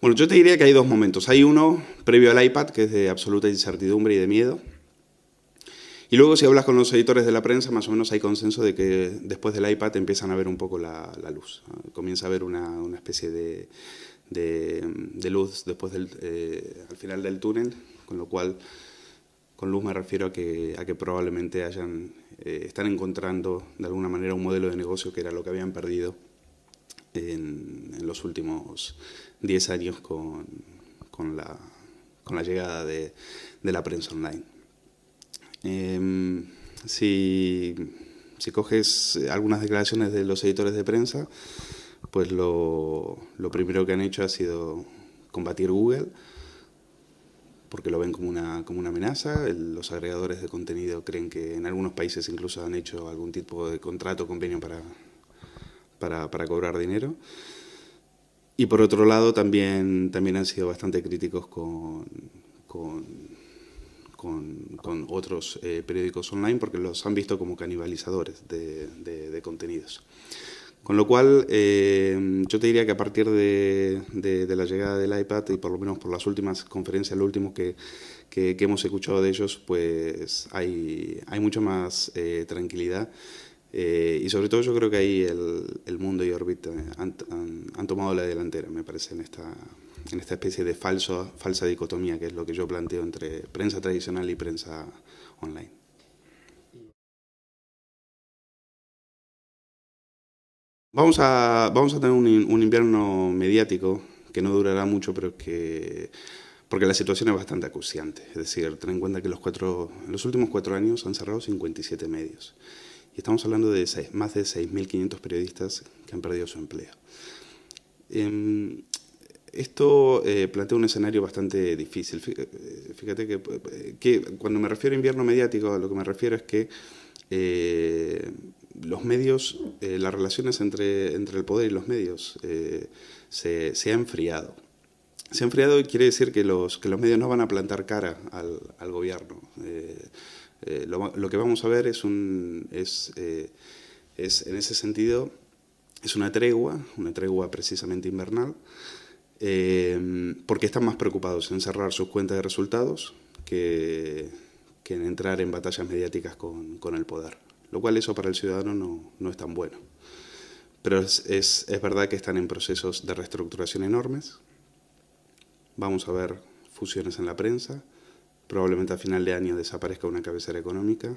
Bueno, yo te diría que hay dos momentos. Hay uno previo al iPad, que es de absoluta incertidumbre y de miedo. Y luego si hablas con los editores de la prensa, más o menos hay consenso de que después del iPad empiezan a ver un poco la, luz. Comienza a haber una, especie de, luz después del, eh, al final del túnel, con lo cual con luz me refiero a que, probablemente hayan, eh, están encontrando de alguna manera un modelo de negocio que era lo que habían perdido este, en, los últimos 10 años con, la, llegada de, la prensa online. Em, si, coges algunas declaraciones de los editores de prensa, pues lo, primero que han hecho ha sido combatir Google, porque lo ven como una, como una amenaza. los agregadores de contenido creen que en algunos países incluso han hecho algún tipo de contrato, convenio para para, para cobrar dinero. Y por otro lado, también, también han sido bastante críticos con, con, con, otros eh, periódicos online porque los han visto como canibalizadores de, contenidos. Con lo cual, eh, yo te diría que a partir de, de, la llegada del iPad y por lo menos por las últimas conferencias, lo último que, que, hemos escuchado de ellos, pues hay, hay mucha más eh, tranquilidad eh, y sobre todo yo creo que ahí el, el mundo y Orbit eh, han, tomado la delantera, me parece, en esta, en esta especie de falsa dicotomía que es lo que yo planteo entre prensa tradicional y prensa online. Vamos a, vamos a tener un, invierno mediático que no durará mucho, pero que porque la situación es bastante acuciante. Es decir, ten en cuenta que los, cuatro, los últimos cuatro años han cerrado 57 medios estamos hablando de más de 6.500 periodistas que han perdido su empleo. Em, esto eh, plantea un escenario bastante difícil. Eh, fíjate eh, que, cuando me refiero a invierno mediático, a lo que me refiero es que los medios, las relaciones entre, entre, el poder y los medios se, se, ha enfriado. Se ha enfriado y quiere decir que los, que los medios no van a plantar cara al, al gobierno. Eh, lo, que vamos a ver es, un, eh, es, en ese sentido, es una tregua, una tregua precisamente invernal, eh, porque están más preocupados en cerrar sus cuentas de resultados que, en entrar en batallas mediáticas con, el poder, lo cual eso para el ciudadano no, es tan bueno. Pero es, es verdad que están en procesos de reestructuración enormes. Vamos a ver fusiones en la prensa, probablemente a final de año desaparezca una cabecera económica,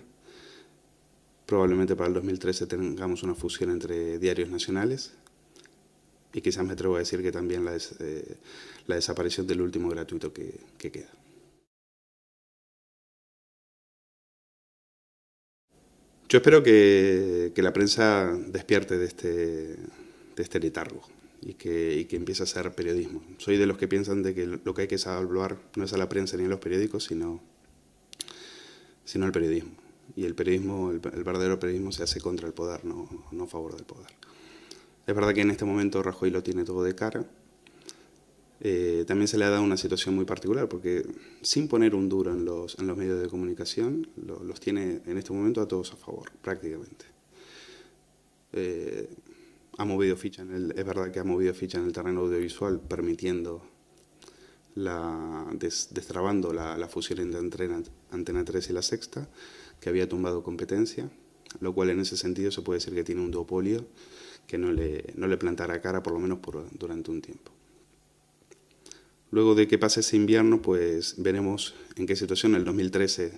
probablemente para el 2013 tengamos una fusión entre diarios nacionales y quizás me atrevo a decir que también la, eh, desaparición del último gratuito que, queda. Yo espero que, la prensa despierte de este, de este letargo y que, y que empiece a ser periodismo. Soy de los que piensan de que lo que hay que salvar no es a la prensa ni a los periódicos, sino, sino al periodismo. Y el periodismo, el, verdadero periodismo se hace contra el poder, no, no a favor del poder. Es verdad que en este momento Rajoy lo tiene todo de cara. Eh, también se le ha dado una situación muy particular, porque sin poner un duro en los, en los medios de comunicación, los tiene en este momento a todos a favor, prácticamente. Eh, ha movido ficha en es verdad que ha movido ficha en el terreno audiovisual, permitiendo la, destrabando la, fusión entre Antena, 3 y la Sexta, que había tumbado competencia, lo cual en ese sentido se puede decir que tiene un duopolio que no le, no le plantará cara por lo menos por, durante un tiempo. Luego de que pase ese invierno, pues veremos en qué situación el 2013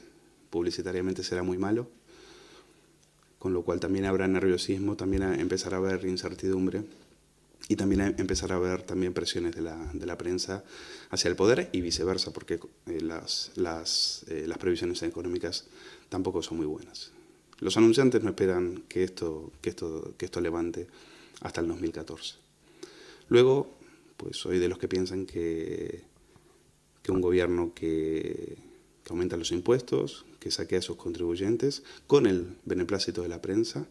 publicitariamente será muy malo con lo cual también habrá nerviosismo, también empezará empezar a haber incertidumbre y también empezará empezar a haber también presiones de la, de la, prensa hacia el poder y viceversa, porque eh, las, las, eh, las, previsiones económicas tampoco son muy buenas. Los anunciantes no esperan que esto, que esto, que esto levante hasta el 2014. Luego, pues soy de los que piensan que, que un gobierno que, que aumenta los impuestos, que saquea a sus contribuyentes con el beneplácito de la prensa.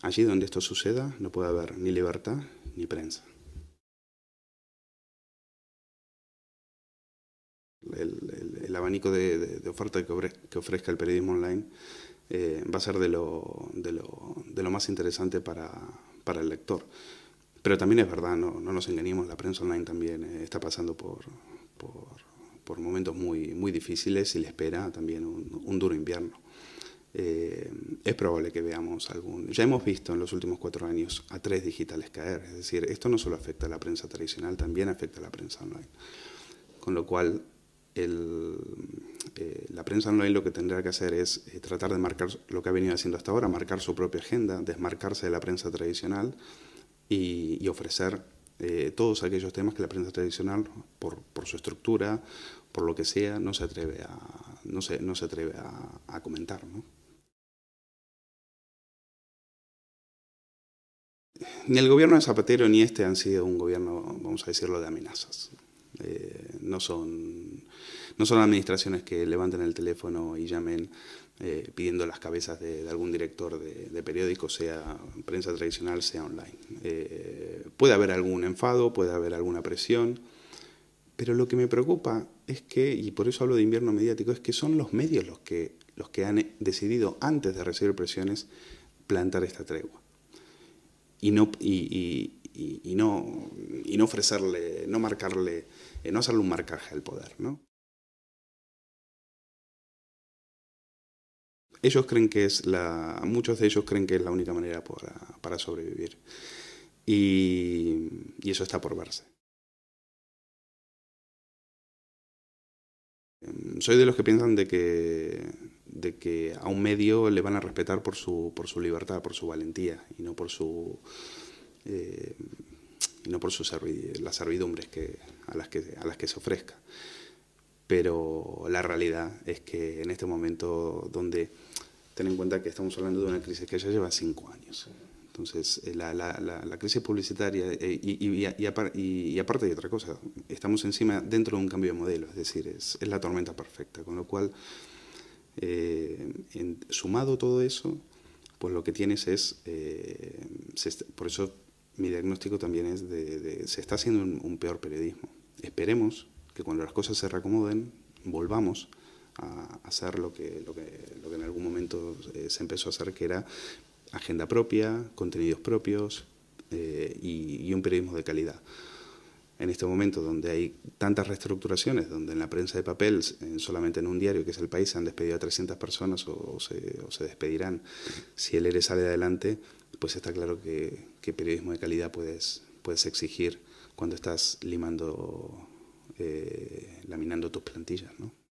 Allí donde esto suceda no puede haber ni libertad ni prensa. El, el, abanico de, oferta que, que ofrezca el periodismo online eh, va a ser de lo, de lo, de lo más interesante para, para, el lector. Pero también es verdad, no, no nos engañemos, la prensa online también eh, está pasando por, por por momentos muy, muy difíciles y le espera también un, duro invierno. Eh, es probable que veamos algún... Ya hemos visto en los últimos cuatro años a tres digitales caer, es decir, esto no solo afecta a la prensa tradicional, también afecta a la prensa online. Con lo cual, el, eh, la prensa online lo que tendrá que hacer es eh, tratar de marcar lo que ha venido haciendo hasta ahora, marcar su propia agenda, desmarcarse de la prensa tradicional y, y ofrecer eh, todos aquellos temas que la prensa tradicional, por, su estructura, por lo que sea, no se atreve a, no atreve a, comentar. Ni el gobierno de Zapatero ni este han sido un gobierno, vamos a decirlo, de amenazas. Eh, no, son, no son administraciones que levanten el teléfono y llamen eh, pidiendo las cabezas de, algún director de, periódico, sea prensa tradicional, sea online. Eh, puede haber algún enfado, puede haber alguna presión, pero lo que me preocupa es que, y por eso hablo de invierno mediático, es que son los medios los que, los que han decidido antes de recibir presiones plantar esta tregua. Y no, y, y, y, no ofrecerle, no marcarle eh, no hacerle un marcaje al poder, ¿no? Ellos creen que es la, muchos de ellos creen que es la única manera ah, para, sobrevivir. Y, eso está por verse. Em, soy de los que piensan de que, de que a un medio le van a respetar por su, por su libertad, por su valentía y no por su... Eh, no por sus las servidumbres que, a, las que, a las que se ofrezca. Pero la realidad es que en este momento donde, ten en cuenta que estamos hablando de una crisis que ya lleva cinco años. Entonces, eh, la, crisis publicitaria, eh, y, aparte de otra cosa, estamos encima dentro de un cambio de modelo, es decir, es, la tormenta perfecta, con lo cual, eh, sumado todo eso, pues lo que tienes es, por eso mi diagnóstico también es de, se está haciendo un, peor periodismo. Esperemos que cuando las cosas se reacomoden volvamos a hacer lo que, en algún momento eh, se empezó a hacer, que era agenda propia, contenidos propios eh, y, un periodismo de calidad. En este momento donde hay tantas reestructuraciones, donde en la prensa de papel, solamente en un diario que es El País, se han despedido a 300 personas o, se, o se, despedirán si el ERE sale adelante, pues está claro que, que periodismo de calidad puedes, puedes exigir cuando estás limando, eh, laminando tus plantillas, ¿no?